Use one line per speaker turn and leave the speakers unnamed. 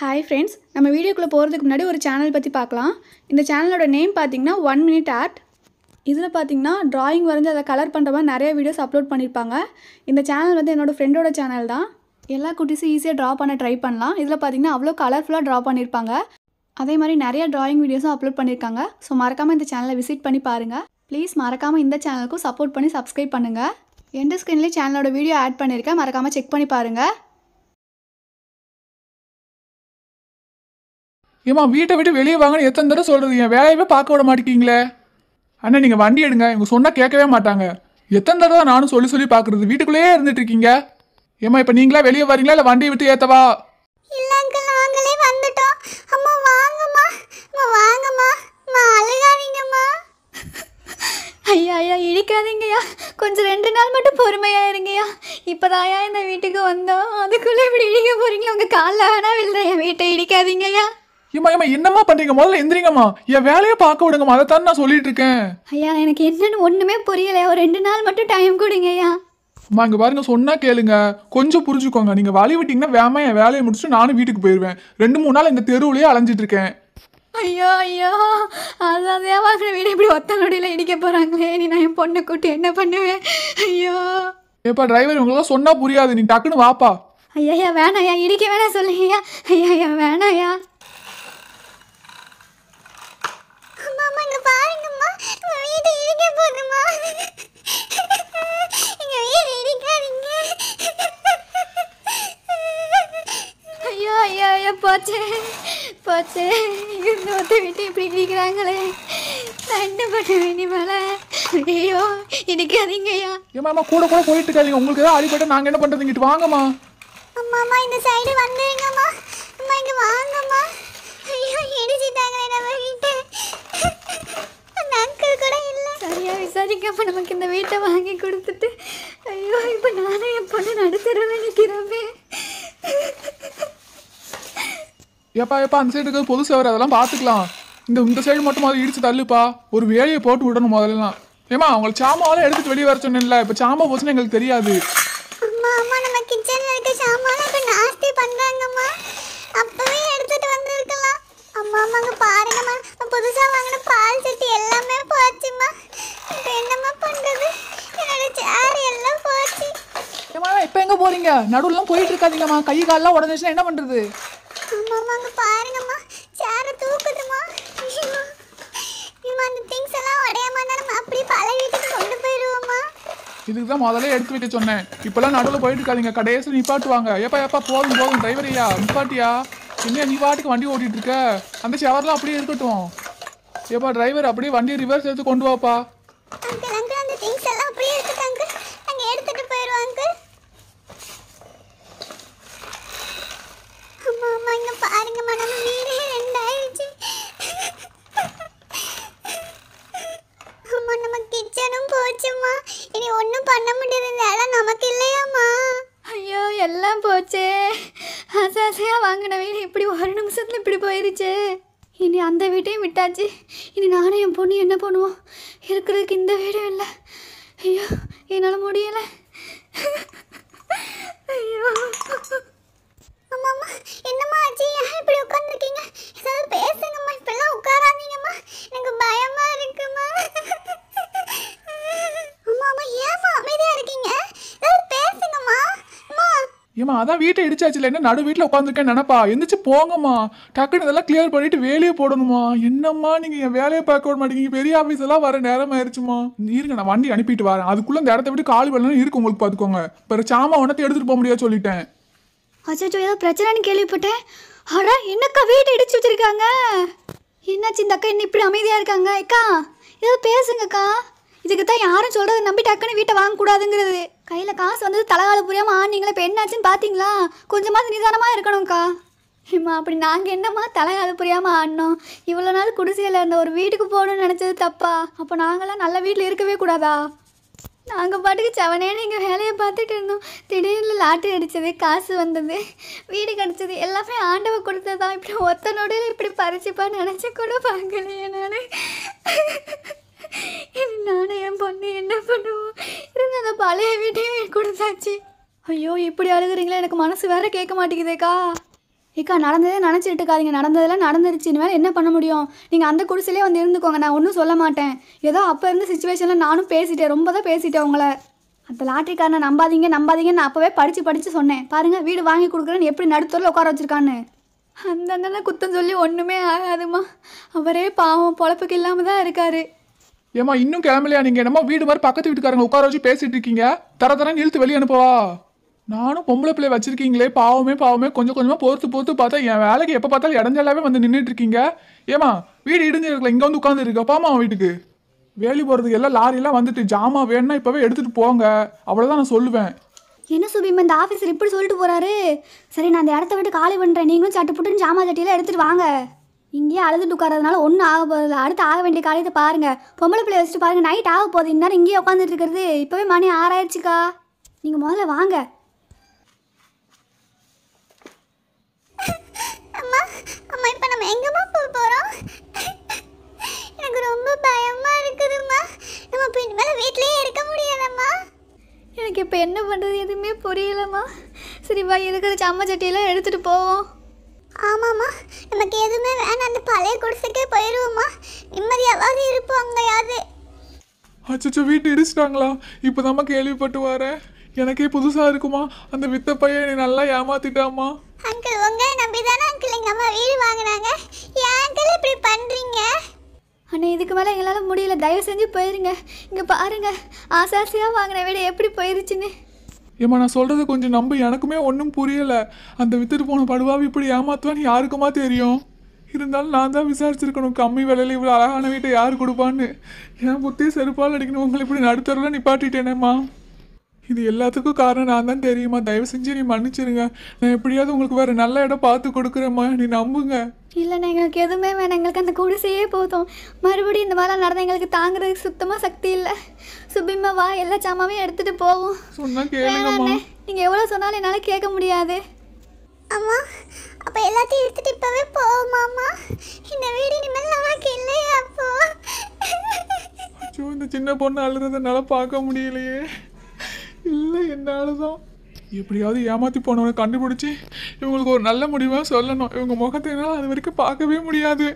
hi friends நம்ம வீடியோக்குள்ளே போகிறதுக்கு முன்னாடி ஒரு சேனல் பற்றி பார்க்கலாம் இந்த சேனலோட நேம் பார்த்தீங்கன்னா ஒன் மினிட் ஆர்ட் இதில் பார்த்தீங்கன்னா ட்ராயிங் வரைஞ்சி அதை கலர் பண்ணுற மாதிரி நிறைய வீடியோஸ் அப்லோட் பண்ணியிருப்பாங்க இந்த சேனல் வந்து என்னோடய ஃப்ரெண்டோட சேனல் தான் எல்லா குட்டிஸும் ஈஸியாக ட்ரா பண்ண ட்ரை பண்ணலாம் இதில் பார்த்தீங்கன்னா அவ்வளோ கலர்ஃபுல்லாக ட்ரா பண்ணியிருப்பாங்க அதே மாதிரி நிறைய ட்ராயிங் வீடியோஸும் அப்லோட் பண்ணியிருக்காங்க ஸோ மறக்காமல் இந்த சேனலை விசிட் பண்ணி பாருங்கள் ப்ளீஸ் மறக்காமல் இந்த சேனலுக்கும் சப்போர்ட் பண்ணி சப்ஸ்கிரைப் பண்ணுங்கள் எந்த ஸ்க்ரீன்லேயே சேனலோட வீடியோ ஆட் பண்ணியிருக்கேன் மறக்காமல் செக் பண்ணி பாருங்கள்
ஏமா வீட்டை விட்டு வெளியே வாங்கன்னு எத்தனை தடவை சொல்கிறது என் வேலையவே பார்க்க விட மாட்டேங்கிங்களே அண்ணா நீங்கள் வண்டி எடுங்க இவங்க சொன்னால் கேட்கவே மாட்டாங்க எத்தனை தடவை நானும் சொல்லி சொல்லி பார்க்குறது வீட்டுக்குள்ளேயே இருந்துட்டு இருக்கீங்க ஏமா இப்போ நீங்களா வெளியே வரீங்களா இல்லை வண்டியை விட்டு ஏற்றவா
கொஞ்சம் ரெண்டு நாள் மட்டும் பொறுமையாக இருங்கய்யா இப்போ இப்போதாயா இந்த வீட்டுக்கு வந்தோம் அதுக்குள்ளே இப்படி இடிக்க போகிறீங்க உங்கள் காலில் வேணால் விழுறேன் என் வீட்டை இடிக்காதீங்கய்யா
இம்மா இம்மா என்னம்மா பண்றீங்க முதல்ல எந்திரிங்கம்மா என் வேலையை பார்க்க விடுங்கம்மா அதை தான் நான் சொல்லிட்டு இருக்கேன் ஐயா எனக்கு என்னன்னு ஒன்றுமே புரியலையா ஒரு ரெண்டு நாள் மட்டும் டைம் கொடுங்கய்யா அம்மா இங்கே பாருங்க சொன்னால் கேளுங்க கொஞ்சம் புரிஞ்சுக்கோங்க நீங்கள் வழி விட்டிங்கன்னா வேமா என் வேலையை முடிச்சுட்டு நானும் வீட்டுக்கு போயிடுவேன் ரெண்டு மூணு நாள் இந்த தெருவுலேயே அலைஞ்சிட்டு இருக்கேன்
ஐயோ ஐயோ அதான் தேவாசுர வீடு இப்படி ஒத்த நொடியில் இடிக்க போகிறாங்களே நீ நான் என் பொண்ணை கூட்டி என்ன பண்ணுவேன் ஐயோ
ஏப்பா டிரைவர் உங்களாம் சொன்னால் புரியாது நீ டக்குன்னு வாப்பா
ஐயா வேணாயா இடிக்க வேணாம் சொல்லுங்கய்யா ஐயா ஐயா வேணாயா ஐயோ ஐயோ ஐயோ போச்சே போச்சு ஒத்து விட்டு இப்படி கேட்குறாங்களே நான் என்ன பண்ணுவேன் இனிமேல ஐயோ எனக்கு அதிங்கய்யா
ஏமா கூட கூட போயிட்டு இருக்காதீங்க உங்களுக்கு ஏதாவது அடிபட்டு நாங்க என்ன பண்றது இங்கிட்டு வாங்கம்மா
அம்மா இந்த சைடு வந்துருங்கம்மா அம்மா இங்க வாங்கம்மா ஐயோ இடிச்சிட்டாங்களே நம்ம
வீட்டை அந்த அங்கிள் கூட இல்லை சரியா நமக்கு இந்த வீட்டை வாங்கி கொடுத்துட்டு
எப்பா எப்பா அந்த சைடு இருக்கிறது பொது சேவர் அதெல்லாம் பார்த்துக்கலாம் இந்த இந்த சைடு மட்டும் முதல்ல இடிச்சு தள்ளுப்பா ஒரு வேலையை போட்டு விடணும் முதல்லாம் ஏமா அவங்களை சாமாவெல்லாம் எடுத்துட்டு வெளியே வர சொன்னேன்ல இப்போ சாமா போச்சுன்னு எங்களுக்கு தெரியாது மாமா
எடுத்துட்டு பாருங்கம்மா எல்லாமே பண்றது
இப்போ எங்கே போறீங்க நடுவுலாம் போயிட்டு இருக்காதீங்கம்மா கை கால்லாம் உடஞ்சிச்சுன்னா என்ன பண்றது இதுக்கு தான் முதல்ல எடுத்து வைக்க சொன்னேன் இப்பெல்லாம் நடுவில் போயிட்டு இருக்காதிங்க கடைசி நிப்பாட்டுவாங்க எப்பா எப்பா போதும் போதும் டிரைவர் ஐயா நிப்பாட்டியா என்ன நீ பாட்டுக்கு வண்டி ஓட்டிட்டு இருக்க அந்த ஷவர்லாம் அப்படியே இருக்கட்டும் ஏப்பா டிரைவர் அப்படியே வண்டி ரிவர்ஸ் எடுத்து கொண்டு வாப்பா
இங்க பாருங்க மேடம் வீடே ரெண்டாயிருச்சு அம்மா நம்ம கிச்சனும் போச்சுமா
இனி ஒன்றும் பண்ண முடியாது இந்த நமக்கு இல்லையாம்மா ஐயோ எல்லாம் போச்சே ஆசை ஆசையாக வாங்கின வீடு இப்படி ஒரு நிமிஷத்தில் இப்படி போயிருச்சு இனி அந்த வீட்டையும் விட்டாச்சு இனி நானும் என் பொண்ணு என்ன பண்ணுவோம் இருக்கிறதுக்கு இந்த வீடும் இல்லை ஐயோ என்னால் முடியலை ஐயோ
அதான் வீட்டை இடிச்சாச்சுல என்ன நடு வீட்டில் உட்காந்துருக்கேன் நினப்பா எந்திரிச்சு போங்கம்மா டக்குன்னு இதெல்லாம் கிளியர் பண்ணிட்டு வேலையை போடணுமா என்னம்மா நீங்கள் என் வேலையை பார்க்க விட மாட்டேங்க பெரிய ஆஃபீஸ் எல்லாம் வர நேரம் ஆயிடுச்சுமா இருங்க நான் வண்டி அனுப்பிட்டு வரேன் அதுக்குள்ளே இந்த இடத்த விட்டு கால் பண்ணலாம் இருக்கு உங்களுக்கு பார்த்துக்கோங்க பிற சாமா உனத்தை எடுத்துகிட்டு போக முடியாது சொல்லிட்டேன் அச்சோ ஏதோ பிரச்சனைன்னு கேள்விப்பட்டேன் அடா என்னக்கா வீட்டை இடிச்சு வச்சிருக்காங்க
என்னாச்சு இந்த அக்கா இன்னும் இப்படி அமைதியாக இருக்காங்க அக்கா ஏதோ பேசுங்கக்கா இதுக்கு தான் யாரும் சொல்கிறது நம்பி டக்குன்னு வீட்டை வாங்கக்கூடாதுங்கிறது கையில் காசு வந்தது தலகால புரியாமல் ஆ நீங்களே இப்போ என்னாச்சுன்னு பார்த்தீங்களா கொஞ்சமாவது நிதானமாக இருக்கணும்க்கா இம்மா அப்படி நாங்கள் என்னம்மா தலையாத புரியாமல் ஆடினோம் இவ்வளோ நாள் குடிசையில் இருந்த ஒரு வீட்டுக்கு போகணும்னு நினச்சது தப்பா அப்போ நாங்களாம் நல்ல வீட்டில் இருக்கவே கூடாதா நாங்கள் பாட்டுக்கு செவனே நீங்கள் வேலையை பார்த்துட்டு இருந்தோம் திடீர்னு லாட்டரி அடித்தது காசு வந்தது வீடு கிடச்சது எல்லாமே ஆண்டவை கொடுத்ததா இப்படி ஒத்தனோட இப்படி பறிச்சுப்பா நினச்சி கூட பார்க்கலையே நான் நானும் என் பொண்ணு என்ன பண்ணுவோம் இருந்து அந்த பழைய வீட்டையும் கொடுத்தாச்சு ஐயோ இப்படி அழுகுறீங்களா எனக்கு மனசு வேற கேட்க மாட்டேங்குதேக்கா ஏக்கா நடந்ததே நினச்சிட்டு இருக்காதிங்க நடந்ததெல்லாம் நடந்துருச்சு இனிமேல் என்ன பண்ண முடியும் நீங்கள் அந்த குடிசையிலே வந்து இருந்துக்கோங்க நான் ஒன்றும் சொல்ல மாட்டேன் ஏதோ அப்போ இருந்த சுச்சுவேஷனில் நானும் பேசிட்டேன் ரொம்ப தான் பேசிட்டேன் உங்களை அந்த லாட்ரிக்காரனை நம்பாதீங்க நம்பாதீங்கன்னு நான் அப்போவே படித்து படித்து சொன்னேன் பாருங்கள் வீடு வாங்கி கொடுக்குறேன்னு எப்படி நடுத்தரில் உட்கார வச்சுருக்கான்னு அந்த குத்தம் சொல்லி ஒன்றுமே ஆகாதுமா அவரே பாவம் பொழப்புக்கு இல்லாமல் தான் இருக்காரு
ஏமா இன்னும் கிளம்பலையா நீங்கள் என்னமோ வீடு மாதிரி பக்கத்து வீட்டுக்காரங்க உட்கார வச்சு பேசிட்டு இருக்கீங்க தர தர இழுத்து வெளியே அனுப்பவா நானும் பொம்பளை பிள்ளை வச்சிருக்கீங்களே பாவமே பாவமே கொஞ்சம் கொஞ்சமாக பொறுத்து பொறுத்து பார்த்தா என் வேலைக்கு எப்போ பார்த்தாலும் இடஞ்சலாவே வந்து நின்றுட்டு இருக்கீங்க ஏமா வீடு இடிஞ்சிருக்கல இங்கே வந்து உட்காந்து இருக்க பாமா வீட்டுக்கு வேலி போகிறதுக்கு எல்லாம் லாரிலாம் வந்துட்டு ஜாமா வேணும்னா இப்போவே எடுத்துகிட்டு போங்க அவ்வளோதான் நான் சொல்லுவேன் என்ன சுபிம் இந்த ஆஃபீஸர் இப்படி சொல்லிட்டு போகிறாரு
சரி நான் அந்த இடத்த விட்டு காலி பண்ணுறேன் நீங்களும் சட்டு புட்டுன்னு ஜாமா சட்டியெல்லாம் எடுத்துகிட்டு வாங்க இங்கேயே அழுதுட்டு உட்காரதுனால ஒன்றும் ஆக போதில்லை அடுத்து ஆக வேண்டிய காரியத்தை பாருங்கள் பொம்பளை பிள்ளைய வச்சுட்டு பாருங்கள் நைட் ஆக போகுது இன்னும் இங்கேயே உட்காந்துட்டு இருக்கிறது இப்போவே மணி ஆறாயிடுச்சுக்கா நீங்கள் முதல்ல வாங்க அம்மா அம்மா இப்போ நம்ம எங்கம்மா போக போகிறோம் எனக்கு ரொம்ப பயமாக இருக்குதும்மா நம்ம இப்போ இனிமேல் வீட்லேயே இருக்க முடியாதம்மா எனக்கு இப்போ என்ன பண்ணுறது எதுவுமே புரியலம்மா சரி வா இருக்கிற சம்ம சட்டியெல்லாம் எடுத்துகிட்டு போவோம் ஆமாம்மா நமக்கு எதுவுமே வேணாம் அந்த பழைய குடிசைக்கே
போயிடுவோம்மா நிம்மதியாவது இருப்போம் அங்கேயாவது
அச்சோ வீட்டு இடிச்சிட்டாங்களா இப்போ தான் கேள்விப்பட்டு வரேன் எனக்கே புதுசாக இருக்குமா அந்த வித்த பையன் நீ நல்லா ஏமாத்திட்டாமா
அங்கிள் உங்களை நம்பி தானே அங்கிள் எங்கள் அம்மா
வீடு வாங்கினாங்க ஏன் அங்கிள் இப்படி பண்ணுறீங்க
ஆனால் இதுக்கு மேலே எங்களால் முடியல தயவு செஞ்சு போயிருங்க இங்கே பாருங்கள் ஆசாசியாக வாங்கின வீடு எப்படி போயிருச்சுன்னு
ஏம்மா நான் சொல்கிறத கொஞ்சம் நம்ப எனக்குமே ஒன்றும் புரியலை அந்த வித்துட்டு போன படுவாவை இப்படி ஏமாத்துவான்னு யாருக்குமா தெரியும் இருந்தாலும் நான் தான் விசாரிச்சிருக்கணும் கம்மி விலையில் இவ்வளோ அழகான வீட்டை யார் கொடுப்பான்னு என் புத்தி செருப்பால் அடிக்கணும் உங்களை இப்படி நடுத்தரில் நிப்பாட்டிட்டேனேம்மா இது எல்லாத்துக்கும் காரணம் நான் தான் தெரியுமா தயவு செஞ்சு நீ மன்னிச்சிருங்க நான் எப்படியாவது உங்களுக்கு வேறு நல்ல இடம் பார்த்து கொடுக்குறேம்மா நீ நம்புங்க
இல்லைண்ணா எங்களுக்கு எதுவுமே வேணாம் எங்களுக்கு அந்த குடிசையே போதும் மறுபடியும் இந்த மாதிரிலாம் நடந்த எங்களுக்கு தாங்குறதுக்கு சுத்தமாக சக்தி இல்லை சுபிமா வா எல்லா சாமாவையும் எடுத்துகிட்டு போவோம் வேணாண்ணே நீங்கள் எவ்வளோ சொன்னாலும் என்னால் கேட்க முடியாது அம்மா அப்போ எல்லாத்தையும் எடுத்துகிட்டு இப்போவே போவோமாம்மா இந்த வீடு இனிமேல்
நமக்கு இல்லையா அப்போ இந்த சின்ன பொண்ணு அழுறதுனால பார்க்க முடியலையே இல்லை என்னால தான் எப்படியாவது ஏமாற்றி போனவனை கண்டுபிடிச்சி இவங்களுக்கு ஒரு நல்ல முடிவாக சொல்லணும் இவங்க முகத்தினால் அது வரைக்கும் பார்க்கவே முடியாது